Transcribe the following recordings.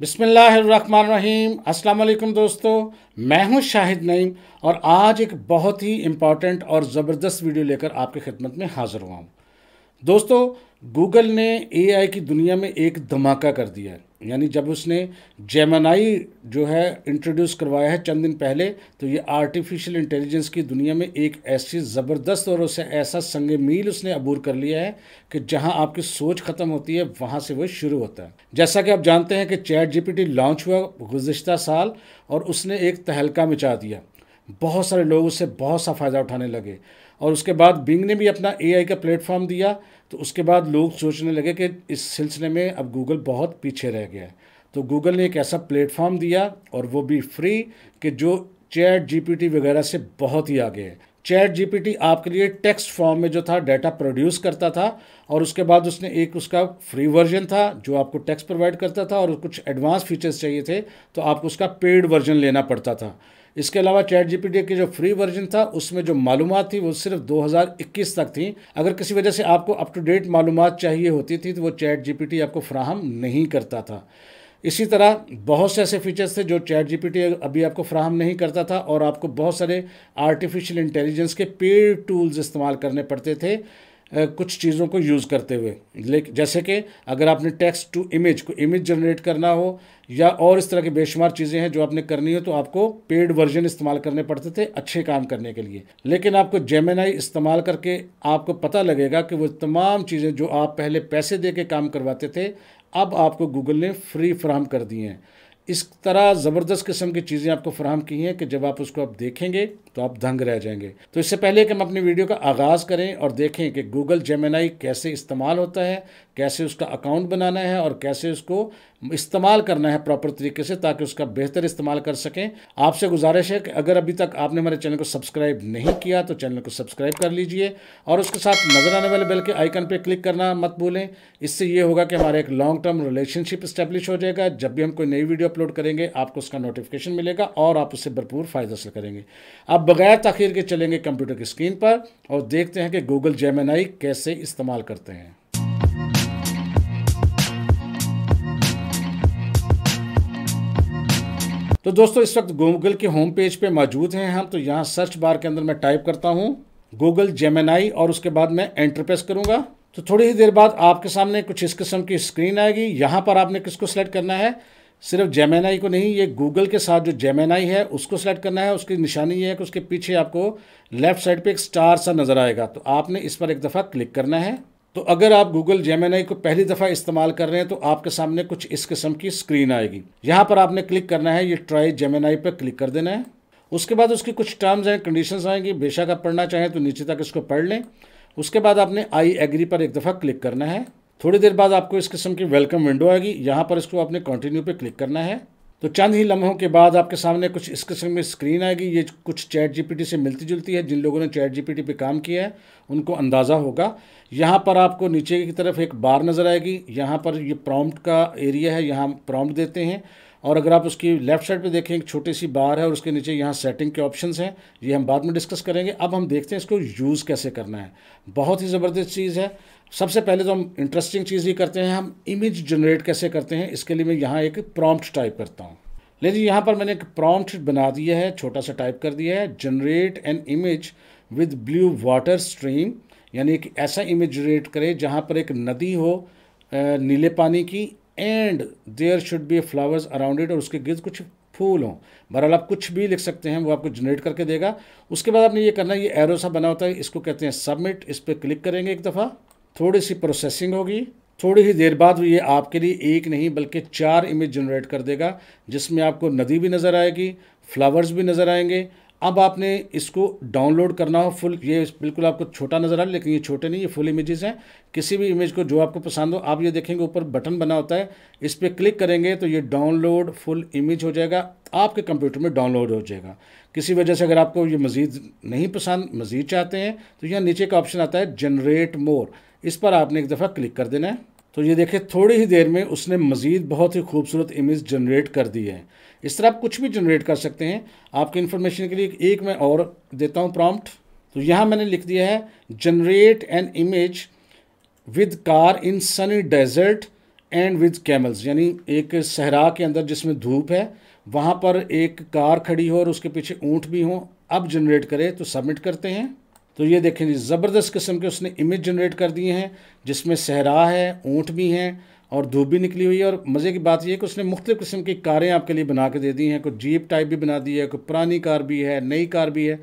बिसमीम अस्सलाम दोस्तों मैं हूं शाहिद नईम और आज एक बहुत ही इम्पॉर्टेंट और ज़बरदस्त वीडियो लेकर आपकी खिदमत में हाज़िर हुआ हूं दोस्तों गूगल ने एआई की दुनिया में एक धमाका कर दिया है यानी जब उसने जेमनाई जो है इंट्रोड्यूस करवाया है चंद दिन पहले तो ये आर्टिफिशियल इंटेलिजेंस की दुनिया में एक ऐसी ज़बरदस्त और उसे ऐसा संग मील उसने अबूर कर लिया है कि जहां आपकी सोच ख़त्म होती है वहां से वो शुरू होता है जैसा कि आप जानते हैं कि चैट जीपीटी लॉन्च हुआ गुज्त साल और उसने एक तहलका मचा दिया बहुत सारे लोग उससे बहुत सा फ़ायदा उठाने लगे और उसके बाद बिंग ने भी अपना ए का प्लेटफॉर्म दिया तो उसके बाद लोग सोचने लगे कि इस सिलसिले में अब गूगल बहुत पीछे रह गया है तो गूगल ने एक ऐसा प्लेटफॉर्म दिया और वो भी फ्री कि जो चैट जीपीटी वगैरह से बहुत ही आगे है चैट जीपीटी आपके लिए टेक्स्ट फॉर्म में जो था डाटा प्रोड्यूस करता था और उसके बाद उसने एक उसका फ्री वर्जन था जो आपको टेक्स्ट प्रोवाइड करता था और कुछ एडवांस फीचर्स चाहिए थे तो आपको उसका पेड वर्जन लेना पड़ता था इसके अलावा चैट जीपीटी के जो फ्री वर्जन था उसमें जो मालूम थी वो सिर्फ 2021 तक थी अगर किसी वजह से आपको अप टू डेट मालूम चाहिए होती थी तो वो चैट जीपीटी आपको फ्राहम नहीं करता था इसी तरह बहुत से ऐसे फीचर्स थे जो चैट जीपीटी अभी आपको फ्राहम नहीं करता था और आपको बहुत सारे आर्टिफिशियल इंटेलिजेंस के पेड टूल्स इस्तेमाल करने पड़ते थे कुछ चीज़ों को यूज़ करते हुए लेकिन जैसे कि अगर आपने टेक्स्ट टू इमेज को इमेज जनरेट करना हो या और इस तरह की बेशुमार चीज़ें हैं जो आपने करनी हो तो आपको पेड वर्जन इस्तेमाल करने पड़ते थे अच्छे काम करने के लिए लेकिन आपको जेमेनाई इस्तेमाल करके आपको पता लगेगा कि वो तमाम चीज़ें जो आप पहले पैसे दे के काम करवाते थे अब आपको गूगल ने फ्री फ्राहम कर दिए हैं इस तरह ज़बरदस्त किस्म की चीज़ें आपको फ्राहम की हैं कि जब आप उसको आप देखेंगे तो आप दंग रह जाएंगे तो इससे पहले कि हम अपनी वीडियो का आगाज़ करें और देखें कि गूगल जेमेनाई कैसे इस्तेमाल होता है कैसे उसका अकाउंट बनाना है और कैसे उसको इस्तेमाल करना है प्रॉपर तरीके से ताकि उसका बेहतर इस्तेमाल कर सकें आपसे गुजारिश है कि अगर अभी तक आपने हमारे चैनल को सब्सक्राइब नहीं किया तो चैनल को सब्सक्राइब कर लीजिए और उसके साथ नज़र आने वाले बेल के आइकन पर क्लिक करना मत भूलें इससे ये होगा कि हमारा एक लॉन्ग टर्म रिलेशनशिप इस्टेब्लिश हो जाएगा जब भी हम कोई नई वीडियो अपलोड करेंगे आपको उसका नोटिफिकेशन मिलेगा और आप उससे भरपूर फ़ायदा हासिल करेंगे अब बग़ैर तखीर के चलेंगे कंप्यूटर की स्क्रीन पर और देखते हैं कि गूगल जेमेनाई कैसे इस्तेमाल करते हैं तो दोस्तों इस वक्त गूगल के होम पेज पे मौजूद हैं हम तो यहाँ सर्च बार के अंदर मैं टाइप करता हूँ गूगल जेमेनाई और उसके बाद मैं एंटर प्रेस करूँगा तो थोड़ी ही देर बाद आपके सामने कुछ इस किस्म की स्क्रीन आएगी यहाँ पर आपने किसको सेलेक्ट करना है सिर्फ जेमेनाई को नहीं ये गूगल के साथ जो जेमेनाई है उसको सेलेक्ट करना है उसकी निशानी ये है कि उसके पीछे आपको लेफ़्ट साइड पे एक स्टार सा नज़र आएगा तो आपने इस पर एक दफ़ा क्लिक करना है तो अगर आप गूगल जेमेनाई को पहली दफ़ा इस्तेमाल कर रहे हैं तो आपके सामने कुछ इस किस्म की स्क्रीन आएगी यहाँ पर आपने क्लिक करना है ये ट्राई जेमेनाई पर क्लिक कर देना है उसके बाद उसकी कुछ टर्म्स एंड कंडीशंस आएंगी बेशक आप पढ़ना चाहें तो नीचे तक इसको पढ़ लें उसके बाद आपने आई एग्री पर एक दफ़ा क्लिक करना है थोड़ी देर बाद आपको इस किस्म की वेलकम विंडो आएगी यहाँ पर इसको आपने कंटिन्यू पे क्लिक करना है तो चंद ही लम्हों के बाद आपके सामने कुछ इस किस्म में स्क्रीन आएगी ये कुछ चैट जीपीटी से मिलती जुलती है जिन लोगों ने चैट जीपीटी पे काम किया है उनको अंदाज़ा होगा यहाँ पर आपको नीचे की तरफ एक बार नज़र आएगी यहाँ पर ये प्रॉम्प्ट का एरिया है यहाँ प्रॉम्प्ट देते हैं और अगर आप उसकी लेफ्ट साइड पे देखें एक छोटी सी बार है और उसके नीचे यहाँ सेटिंग के ऑप्शंस हैं ये हम बाद में डिस्कस करेंगे अब हम देखते हैं इसको यूज़ कैसे करना है बहुत ही ज़बरदस्त चीज़ है सबसे पहले तो हम इंटरेस्टिंग चीज़ ये करते हैं हम इमेज जनरेट कैसे करते हैं इसके लिए मैं यहाँ एक प्रॉम्प्ट टाइप करता हूँ ले जी यहाँ पर मैंने एक प्रॉम्प्ट बना दिया है छोटा सा टाइप कर दिया है generate an image with blue water stream यानी एक ऐसा इमेज जनरेट करे जहाँ पर एक नदी हो नीले पानी की and there should be flowers around it और उसके गिर्द कुछ फूल हों बहरहाल आप कुछ भी लिख सकते हैं वो आपको जनरेट करके देगा उसके बाद आपने ये करना है ये एरो सा बना होता है इसको कहते हैं सबमिट इस पर क्लिक करेंगे एक दफ़ा थोड़ी सी प्रोसेसिंग होगी थोड़ी ही देर बाद ये आपके लिए एक नहीं बल्कि चार इमेज जनरेट कर देगा जिसमें आपको नदी भी नज़र आएगी फ्लावर्स भी नज़र आएंगे अब आपने इसको डाउनलोड करना हो फुल ये बिल्कुल आपको छोटा नज़र आ लेकिन ये छोटे नहीं ये फुल इमेजेस हैं किसी भी इमेज को जो आपको पसंद हो आप ये देखेंगे ऊपर बटन बना होता है इस पर क्लिक करेंगे तो ये डाउनलोड फुल इमेज हो जाएगा आपके कंप्यूटर में डाउनलोड हो जाएगा किसी वजह से अगर आपको ये मज़ीद नहीं पसंद मज़ीद चाहते हैं तो यहाँ नीचे का ऑप्शन आता है जनरेट मोर इस पर आपने एक दफ़ा क्लिक कर देना है तो ये देखिए थोड़ी ही देर में उसने मज़ीद बहुत ही खूबसूरत इमेज जनरेट कर दी है इस तरह आप कुछ भी जनरेट कर सकते हैं आपके इन्फॉर्मेशन के लिए एक मैं और देता हूँ प्रॉम्प्ट तो यहाँ मैंने लिख दिया है generate an image with car in sunny desert and with camels यानी एक सहरा के अंदर जिसमें धूप है वहाँ पर एक कार खड़ी हो और उसके पीछे ऊँट भी हो अब जनरेट करें तो सबमिट करते हैं तो ये देखें जी ज़बरदस्त किस्म के उसने इमेज जनरेट कर दिए हैं जिसमें सहरा है ऊँट भी हैं और धूप भी निकली हुई है और मज़े की बात यह है कि उसने मुख्तलिफ़ किस्म की कारें आपके लिए बना के दे दी हैं कोई जीप टाइप भी बना दी है कोई पुरानी कार भी है नई कार भी है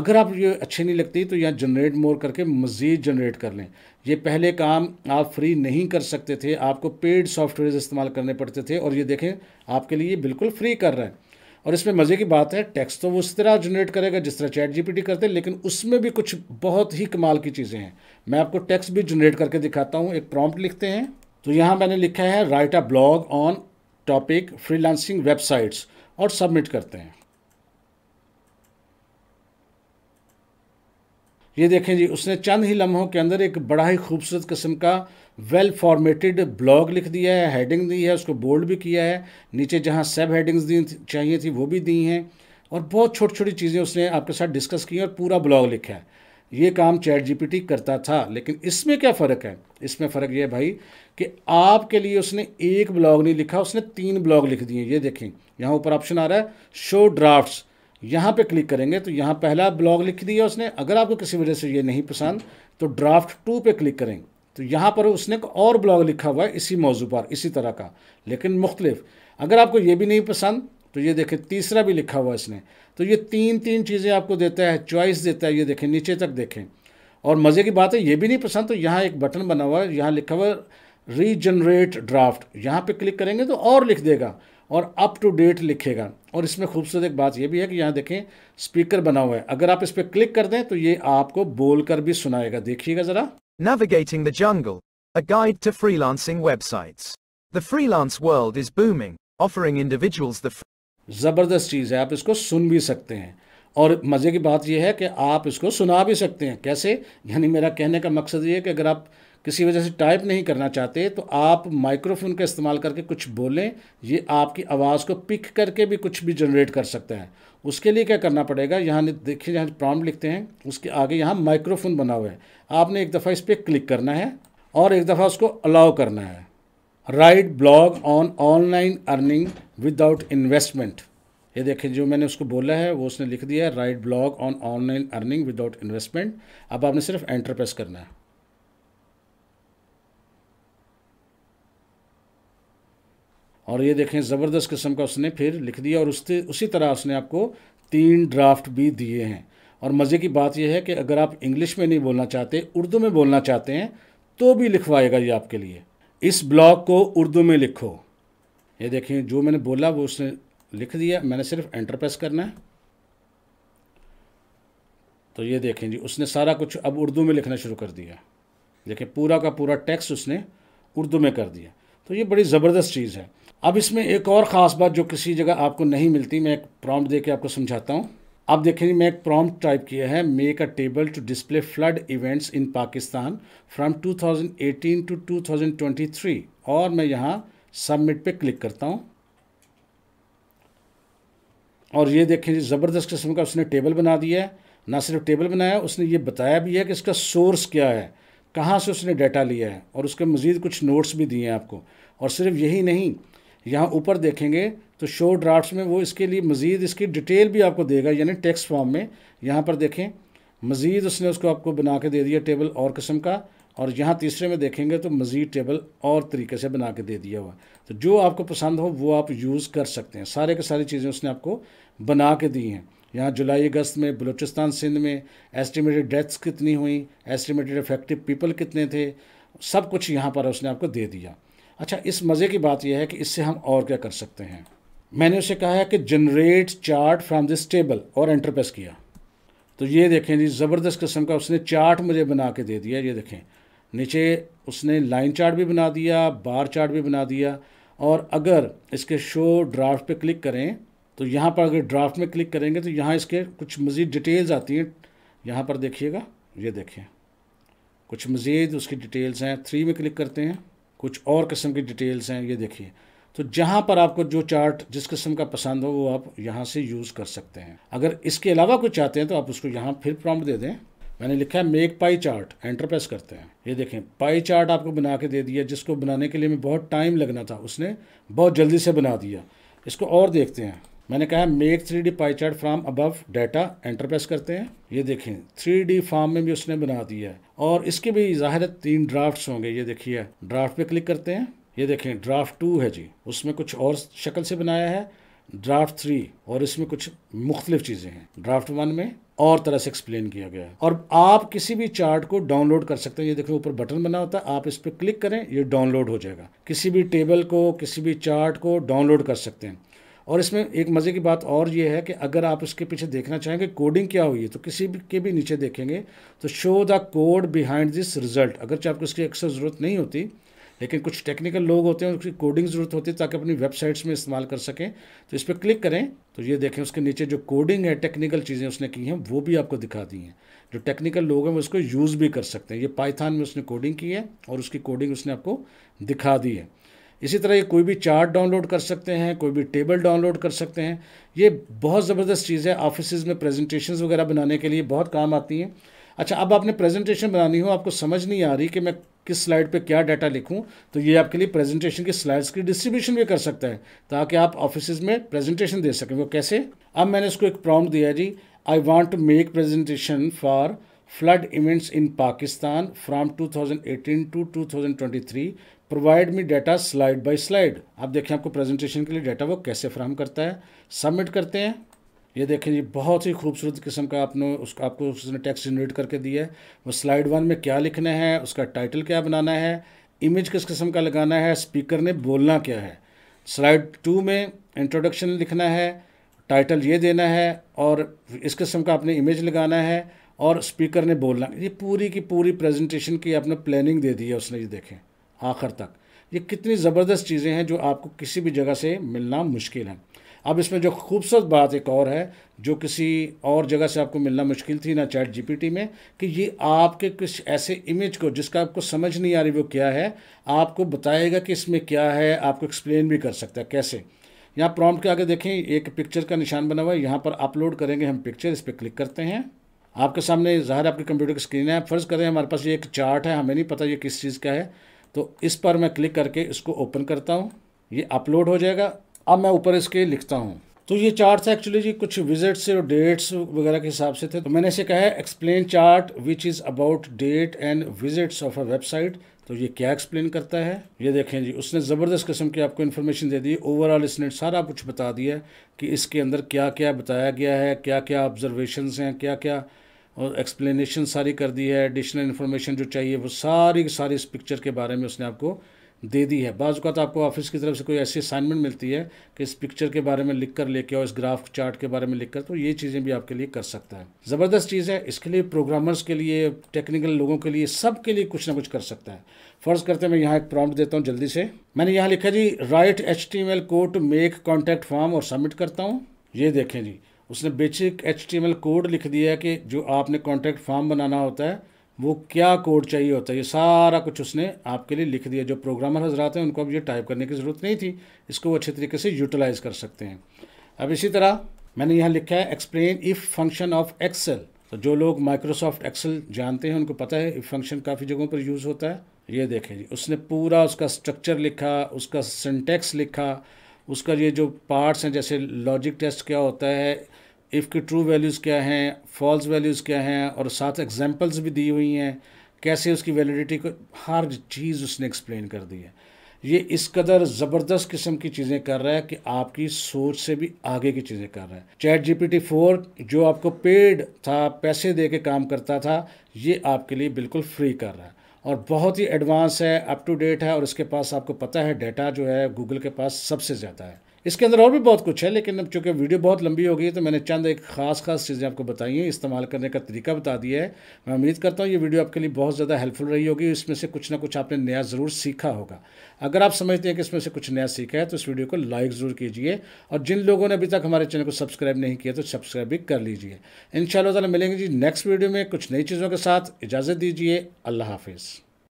अगर आप ये अच्छी नहीं लगती तो यहाँ जनरेट मोर करके मज़ीद जनरेट कर लें ये पहले काम आप फ्री नहीं कर सकते थे आपको पेड सॉफ्टवेयर इस्तेमाल करने पड़ते थे और ये देखें आपके लिए बिल्कुल फ्री कर रहा है और इसमें मज़े की बात है टैक्स तो वो उस तरह जनरेट करेगा जिस तरह चैट जीपीटी करते हैं लेकिन उसमें भी कुछ बहुत ही कमाल की चीज़ें हैं मैं आपको टैक्स भी जनरेट करके दिखाता हूँ एक प्रॉम्प्ट लिखते हैं तो यहाँ मैंने लिखा है write a blog on topic freelancing websites और सबमिट करते हैं ये देखें जी उसने चंद ही लम्हों के अंदर एक बड़ा ही खूबसूरत किस्म का वेल फॉर्मेटेड ब्लॉग लिख दिया है हेडिंग दी है उसको बोल्ड भी किया है नीचे जहाँ सब हेडिंग्स दी चाहिए थी वो भी दी हैं और बहुत छोटी छोटी चीज़ें उसने आपके साथ डिस्कस की हैं और पूरा ब्लॉग लिखा है ये काम चैट जीपीटी करता था लेकिन इसमें क्या फ़र्क है इसमें फ़र्क ये है भाई कि आपके लिए उसने एक ब्लॉग नहीं लिखा उसने तीन ब्लॉग लिख दिए ये देखें यहाँ ऊपर ऑप्शन आ रहा है शो ड्राफ्ट्स यहाँ पे क्लिक करेंगे तो यहाँ पहला ब्लॉग लिख दिया उसने अगर आपको किसी वजह से ये नहीं पसंद तो ड्राफ्ट टू पे क्लिक करेंगे तो यहाँ पर उसने एक और ब्लॉग लिखा हुआ है इसी मौजू पर इसी तरह का लेकिन मुख्तलिफ अगर आपको ये भी नहीं पसंद तो ये देखें तीसरा भी लिखा हुआ इसने तो ये तीन तीन चीज़ें आपको देता है चॉइस देता है ये देखें नीचे तक देखें और मज़े की बात है ये भी नहीं पसंद तो यहाँ एक बटन बना हुआ है यहाँ लिखा हुआ रीजनरेट ड्राफ्ट यहाँ पे क्लिक करेंगे तो और लिख देगा और अप टू डेट लिखेगा और इसमें खूबसूरत एक बात यह भी है कि यहाँ देखें स्पीकर बना हुआ है अगर आप इस पर क्लिक कर दें तो ये आपको बोल कर भी सुनाएगा देखिएगा ज़रा navigating the jungle a guide to freelancing websites the freelance world is booming offering individuals the ज़बरदस्त चीज़ है आप इसको सुन भी सकते हैं और मज़े की बात यह है कि आप इसको सुना भी सकते हैं कैसे यानी मेरा कहने का मकसद ये है कि अगर आप किसी वजह से टाइप नहीं करना चाहते तो आप माइक्रोफोन का इस्तेमाल करके कुछ बोलें ये आपकी आवाज़ को पिक करके भी कुछ भी जनरेट कर सकता है उसके लिए क्या करना पड़ेगा यहाँ देखिए यहाँ प्रॉम्प्ट लिखते हैं उसके आगे यहाँ माइक्रोफोन बना हुआ है आपने एक दफ़ा इस पर क्लिक करना है और एक दफ़ा उसको अलाउ करना है write blog on online earning without investment ये देखें जो मैंने उसको बोला है वो उसने लिख दिया है write blog on online earning without investment अब आपने सिर्फ एंटर प्रेस करना है और ये देखें ज़बरदस्त किस्म का उसने फिर लिख दिया और उससे उसी तरह उसने आपको तीन ड्राफ्ट भी दिए हैं और मज़े की बात यह है कि अगर आप इंग्लिश में नहीं बोलना चाहते उर्दू में बोलना चाहते हैं तो भी लिखवाएगा ये आपके लिए इस ब्लॉग को उर्दू में लिखो ये देखें जो मैंने बोला वो उसने लिख दिया मैंने सिर्फ एंटर प्रेस करना है तो ये देखें जी उसने सारा कुछ अब उर्दू में लिखना शुरू कर दिया देखें पूरा का पूरा टेक्स्ट उसने उर्दू में कर दिया तो ये बड़ी ज़बरदस्त चीज़ है अब इसमें एक और ख़ास बात जो किसी जगह आपको नहीं मिलती मैं एक प्रॉम्प्ट दे के आपको समझाता हूँ आप देखेंगे मैं एक प्रॉम्प्ट टाइप किया है make a table to display flood events in Pakistan from 2018 to 2023 और मैं यहाँ सबमिट पे क्लिक करता हूँ और ये देखें ज़बरदस्त किस्म का उसने टेबल बना दिया है ना सिर्फ टेबल बनाया उसने ये बताया भी है कि इसका सोर्स क्या है कहाँ से उसने डाटा लिया है और उसके मज़ीद कुछ नोट्स भी दिए हैं आपको और सिर्फ यही नहीं यहाँ ऊपर देखेंगे तो शो ड्राफ्ट में वो इसके लिए मज़ीद इसकी डिटेल भी आपको देगा यानी टेक्स फॉर्म में यहाँ पर देखें मज़ीद उसने उसको आपको बना के दे दिया टेबल और किस्म का और यहाँ तीसरे में देखेंगे तो मज़ीद टेबल और तरीके से बना के दे दिया हुआ तो जो आपको पसंद हो वो आप यूज़ कर सकते हैं सारे के सारी चीज़ें उसने आपको बना के दी हैं यहाँ जुलाई अगस्त में बलूचिस्तान सिंध में एस्टिमेटेड डेथ्स कितनी हुई एस्टिमेटेड इफेक्टिव पीपल कितने थे सब कुछ यहाँ पर उसने आपको दे दिया अच्छा इस मज़े की बात यह है कि इससे हम और क्या कर सकते हैं मैंने उसे कहा है कि generate chart from this table और एंटर प्रेस किया तो ये देखें जी ज़बरदस्त किस्म का उसने चार्ट मुझे बना के दे दिया ये देखें नीचे उसने लाइन चार्ट भी बना दिया बार चार्ट भी बना दिया और अगर इसके शो ड्राफ्ट पे क्लिक करें तो यहाँ पर अगर ड्राफ्ट में क्लिक करेंगे तो यहाँ इसके कुछ मज़ीद डिटेल्स आती हैं यहाँ पर देखिएगा ये देखें कुछ मज़ीद उसकी डिटेल्स हैं थ्री में क्लिक करते हैं कुछ और किस्म की डिटेल्स हैं ये देखिए तो जहाँ पर आपको जो चार्ट जिस किस्म का पसंद हो वो आप यहाँ से यूज़ कर सकते हैं अगर इसके अलावा कुछ चाहते हैं तो आप उसको यहाँ फिर प्रॉम्प्ट दे दें मैंने लिखा है make pie chart enter press करते हैं ये देखें पाई चार्ट आपको बना के दे दिया जिसको बनाने के लिए मैं बहुत टाइम लगना था उसने बहुत जल्दी से बना दिया इसको और देखते हैं मैंने कहा make three D pie chart from above data enter press करते हैं ये देखें थ्री डी फॉर्म में भी उसने बना दिया है और इसके भी ज़ाहिर तीन ड्राफ्ट्स होंगे ये देखिए ड्राफ्ट पे क्लिक करते हैं ये देखें ड्राफ्ट टू है जी उसमें कुछ और शक्ल से बनाया है ड्राफ्ट थ्री और इसमें कुछ मुख्तलिफ चीज़ें हैं ड्राफ्ट वन में और तरह से एक्सप्लेन किया गया है और आप किसी भी चार्ट को डाउनलोड कर सकते हैं ये देखें ऊपर बटन बना होता है आप इस पर क्लिक करें ये डाउनलोड हो जाएगा किसी भी टेबल को किसी भी चार्ट को डाउनलोड कर सकते हैं और इसमें एक मज़े की बात और ये है कि अगर आप इसके पीछे देखना चाहेंगे कोडिंग क्या हुई है तो किसी भी के भी नीचे देखेंगे तो show the code behind this result अगर चाहे आपको इसकी अक्सर ज़रूरत नहीं होती लेकिन कुछ टेक्निकल लोग होते हैं उसकी कोडिंग ज़रूरत होती है ताकि अपनी वेबसाइट्स में इस्तेमाल कर सकें तो इस पर क्लिक करें तो ये देखें उसके नीचे जो कोडिंग है टेक्निकल चीज़ें उसने की हैं वो भी आपको दिखा दी हैं जो टेक्निकल लोग हैं वो इसको यूज़ भी कर सकते हैं ये पाइथान में उसने कोडिंग की है और उसकी कोडिंग उसने आपको दिखा दी है इसी तरह ये कोई भी चार्ट डाउनलोड कर सकते हैं कोई भी टेबल डाउनलोड कर सकते हैं ये बहुत ज़बरदस्त चीज़ है ऑफिस में प्रेजेंटेशन वगैरह बनाने के लिए बहुत काम आती हैं अच्छा अब आपने प्रेजेंटेशन बनानी हो आपको समझ नहीं आ रही कि मैं किस स्लाइड पे क्या डाटा लिखूं तो ये आपके लिए प्रेजेंटेशन की स्लाइड्स की डिस्ट्रीब्यूशन भी कर सकता है ताकि आप ऑफिस में प्रेजेंटेशन दे सकें वो कैसे अब मैंने इसको एक प्रॉम्प्ट दिया जी I want to make presentation for two thousand eighteen to to 2018 twenty 2023 provide me data slide by slide आप देखें आपको प्रेजेंटेशन के लिए डाटा वो कैसे फ्राहम करता है सबमिट करते हैं ये देखें ये बहुत ही खूबसूरत किस्म का आपने उसका आपको उसने टैक्स जनरेट करके दिया है वो स्लाइड वन में क्या लिखना है उसका टाइटल क्या बनाना है इमेज किस किस्म का लगाना है स्पीकर ने बोलना क्या है स्लाइड टू में इंट्रोडक्शन लिखना है टाइटल ये देना है और इस किस्म का आपने इमेज लगाना है और स्पीकर ने बोलना ये पूरी की पूरी प्रेजेंटेशन की आपने प्लानिंग दे दी है उसने ये देखें आखिर तक ये कितनी ज़बरदस्त चीज़ें हैं जो आपको किसी भी जगह से मिलना मुश्किल है अब इसमें जो खूबसूरत बात एक और है जो किसी और जगह से आपको मिलना मुश्किल थी ना चैट जीपीटी में कि ये आपके कुछ ऐसे इमेज को जिसका आपको समझ नहीं आ रही वो क्या है आपको बताएगा कि इसमें क्या है आपको एक्सप्लेन भी कर सकता है कैसे यहाँ प्रॉम्प्ट के आगे देखें एक पिक्चर का निशान बना हुआ है यहाँ पर अपलोड करेंगे हम पिक्चर इस पर क्लिक करते हैं आपके सामने ज़ाहिर आपके कंप्यूटर की स्क्रीन है फ़र्ज़ करें हमारे पास ये एक चार्ट है हमें नहीं पता ये किस चीज़ का है तो इस पर मैं क्लिक करके इसको ओपन करता हूँ ये अपलोड हो जाएगा अब मैं ऊपर इसके लिखता हूँ तो ये था एक्चुअली जी कुछ विजिट्स और डेट्स वगैरह के हिसाब से थे तो मैंने इसे कहा है explain chart which is about date and visits of a website तो ये क्या एक्सप्लेन करता है ये देखें जी उसने ज़बरदस्त किस्म की आपको इन्फॉर्मेशन दे दी ओवरऑल इसने सारा कुछ बता दिया कि इसके अंदर क्या क्या बताया गया है क्या क्या ऑब्जर्वेशन हैं क्या क्या और एक्सप्लेनेशन सारी कर दी है एडिशनल इन्फॉर्मेशन जो चाहिए वो सारी सारी इस पिक्चर के बारे में उसने आपको दे दी है बाज़ अवत आपको ऑफिस की तरफ से कोई ऐसी असाइनमेंट मिलती है कि इस पिक्चर के बारे में लिख कर लेके आओ इस ग्राफ चार्ट के बारे में लिख कर तो ये चीज़ें भी आपके लिए कर सकता है ज़बरदस्त चीज़ है इसके लिए प्रोग्रामर्स के लिए टेक्निकल लोगों के लिए सब के लिए कुछ ना कुछ कर सकता है फ़र्ज़ करते हैं मैं यहाँ एक प्रॉम्प्ट देता हूँ जल्दी से मैंने यहाँ लिखा जी write H T M L code to make contact form और सबमिट करता हूँ ये देखें जी उसने basic H T M L code लिख दिया है कि जो आपने कॉन्टैक्ट फॉर्म बनाना होता है वो क्या कोड चाहिए होता है ये सारा कुछ उसने आपके लिए लिख दिया जो प्रोग्रामर हजरात हैं उनको अब ये टाइप करने की ज़रूरत नहीं थी इसको वो अच्छे तरीके से यूटिलाइज़ कर सकते हैं अब इसी तरह मैंने यहाँ लिखा है explain if function of Excel तो जो लोग माइक्रोसॉफ्ट एक्सेल जानते हैं उनको पता है इफ़ फंक्शन काफ़ी जगहों पर यूज़ होता है ये देखें जी उसने पूरा उसका स्ट्रक्चर लिखा उसका सिंटेक्स लिखा उसका ये जो पार्ट्स हैं जैसे लॉजिक टेस्ट क्या होता है इफ़ की ट्रू वैल्यूज़ क्या हैं फॉल्स वैल्यूज़ क्या हैं और साथ एग्जांपल्स भी दी हुई हैं कैसे उसकी वैलिडिटी को हर चीज़ उसने एक्सप्लेन कर दी है ये इस कदर ज़बरदस्त किस्म की चीज़ें कर रहा है कि आपकी सोच से भी आगे की चीज़ें कर रहा है चैट जी फोर जो आपको पेड था पैसे दे के काम करता था ये आपके लिए बिल्कुल फ्री कर रहा है और बहुत ही एडवांस है अप टू डेट है और इसके पास आपको पता है डेटा जो है गूगल के पास सबसे ज़्यादा है इसके अंदर और भी बहुत कुछ है लेकिन अब चूँकि वीडियो बहुत लंबी हो गई तो मैंने चंद एक ख़ास ख़ास चीज़ें आपको बताई हैं इस्तेमाल करने का तरीका बता दिया है मैं उम्मीद करता हूँ ये वीडियो आपके लिए बहुत ज़्यादा हेल्पफुल रही होगी इसमें से कुछ ना कुछ आपने नया ज़रूर सीखा होगा अगर आप समझते हैं कि इसमें से कुछ नया सीखा है तो इस वीडियो को लाइक ज़रूर कीजिए और जिन लोगों ने अभी तक हमारे चैनल को सब्सक्राइब नहीं किया तो सब्सक्राइब भी कर लीजिए इन शाला मिलेंगे जी नेक्स्ट वीडियो में कुछ नई चीज़ों के साथ इजाज़त दीजिए अल्लाह हाफिज़